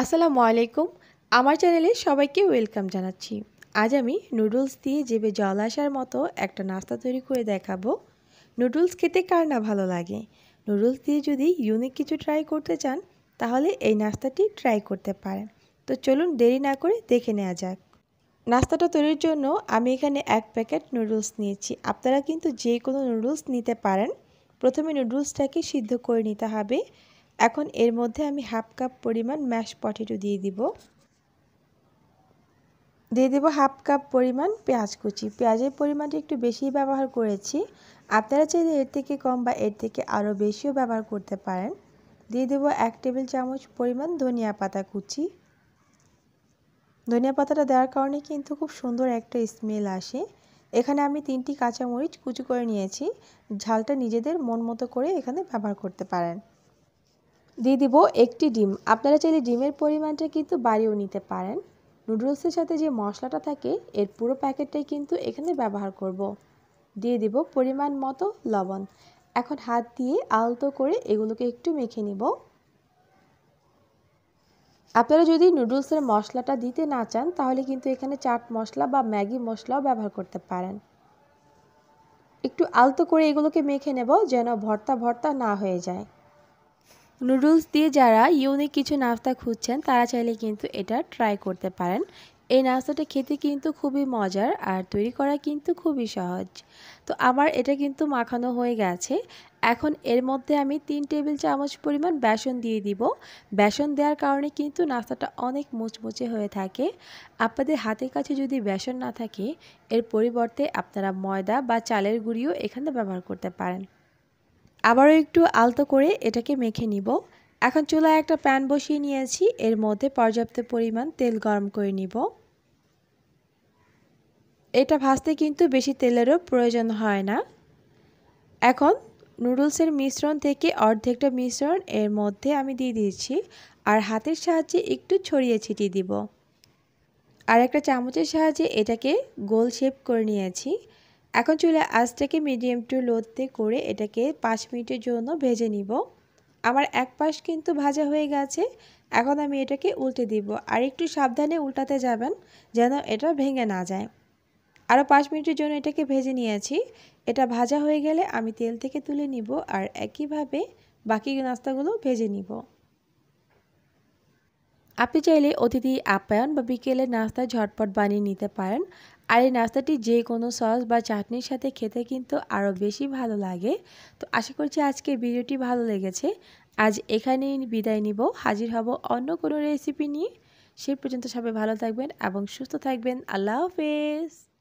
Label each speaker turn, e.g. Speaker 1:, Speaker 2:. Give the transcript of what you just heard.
Speaker 1: আসসালামু আলাইকুম আমার চ্যানেলে সবাইকে ওয়েলকাম জানাচ্ছি আজ আমি নুডলস দিয়ে জেবে জল আসার মতো একটা নাস্তা তৈরি করে দেখাবো নুডলস খেতে কার না ভালো লাগে নুডলস দিয়ে যদি ইউনিক কিছু ট্রাই করতে চান তাহলে এই নাস্তাটি ট্রাই করতে পারেন তো চলুন দেরি না করে দেখে নেওয়া যাক নাস্তাটা তৈরির জন্য আমি এখানে এক প্যাকেট নুডলস নিয়েছি আপনারা কিন্তু যে কোনো নুডলস নিতে পারেন প্রথমে নুডলসটাকে সিদ্ধ করে নিতে হবে এখন এর মধ্যে আমি হাফ কাপ পরিমাণ ম্যাশ পটেটো দিয়ে দিব দিয়ে দেবো হাফ কাপ পরিমাণ পেঁয়াজ কুচি পেঁয়াজের পরিমাণটি একটু বেশি ব্যবহার করেছি আপনারা চাইলে এর থেকে কম বা এর থেকে আরও বেশিও ব্যবহার করতে পারেন দিয়ে দেবো এক টেবিল চামচ পরিমাণ ধনিয়া পাতা কুচি ধনিয়া পাতাটা দেওয়ার কারণে কিন্তু খুব সুন্দর একটা স্মেল আসে এখানে আমি তিনটি কাঁচামরিচ কুচি করে নিয়েছি ঝালটা নিজেদের মন মতো করে এখানে ব্যবহার করতে পারেন দিয়ে দিব একটি ডিম আপনারা চাইলে ডিমের পরিমাণটা কিন্তু বাড়িয়েও নিতে পারেন নুডলসের সাথে যে মশলাটা থাকে এর পুরো প্যাকেটটাই কিন্তু এখানে ব্যবহার করব। দিয়ে দিব পরিমাণ মতো লবণ এখন হাত দিয়ে আলতো করে এগুলোকে একটু মেখে নিব আপনারা যদি নুডলসের মশলাটা দিতে না চান তাহলে কিন্তু এখানে চাট মশলা বা ম্যাগি মশলাও ব্যবহার করতে পারেন একটু আলতো করে এগুলোকে মেখে নেব যেন ভর্তা ভর্তা না হয়ে যায় নুডলস দিয়ে যারা ইউনিক কিছু নাস্তা খুঁজছেন তারা চাইলে কিন্তু এটা ট্রাই করতে পারেন এই নাস্তাটা খেতে কিন্তু খুবই মজার আর তৈরি করা কিন্তু খুবই সহজ তো আমার এটা কিন্তু মাখানো হয়ে গেছে এখন এর মধ্যে আমি তিন টেবিল চামচ পরিমাণ বেসন দিয়ে দিব বেসন দেওয়ার কারণে কিন্তু নাস্তাটা অনেক মুচমুচে হয়ে থাকে আপনাদের হাতের কাছে যদি বেসন না থাকে এর পরিবর্তে আপনারা ময়দা বা চালের গুঁড়িও এখানে ব্যবহার করতে পারেন আবারও একটু আলতো করে এটাকে মেখে নিব এখন চুলায় একটা প্যান বসিয়ে নিয়েছি এর মধ্যে পর্যাপ্ত পরিমাণ তেল গরম করে নিব এটা ভাজতে কিন্তু বেশি তেলেরও প্রয়োজন হয় না এখন নুডলসের মিশ্রণ থেকে অর্ধেকটা মিশ্রণ এর মধ্যে আমি দিয়ে দিয়েছি আর হাতের সাহায্যে একটু ছড়িয়ে ছিটিয়ে দিব আর একটা চামচের সাহায্যে এটাকে গোল শেপ করে নিয়েছি এখন চুলা আঁচটাকে মিডিয়াম টু লোতে করে এটাকে পাঁচ মিনিটের জন্য ভেজে নিব আমার এক পাশ কিন্তু ভাজা হয়ে গেছে এখন আমি এটাকে উল্টে দিব আর একটু সাবধানে উল্টাতে যাবেন যেন এটা ভেঙে না যায় আরও পাঁচ মিনিটের জন্য এটাকে ভেজে নিয়েছি এটা ভাজা হয়ে গেলে আমি তেল থেকে তুলে নিব আর একইভাবে বাকি নাস্তাগুলো ভেজে নিব আপনি চাইলে অতিথি আপ্যায়ন বা বিকেলের নাস্তায় ঝটপট বানিয়ে নিতে পারেন আর এই নাস্তাটি যে কোনো সস বা চাটনির সাথে খেতে কিন্তু আরও বেশি ভালো লাগে তো আশা করছি আজকে ভিডিওটি ভালো লেগেছে আজ এখানেই বিদায় নিব হাজির হব অন্য কোনো রেসিপি নিয়ে সে পর্যন্ত সবাই ভালো থাকবেন এবং সুস্থ থাকবেন আল্লাহ হাফেজ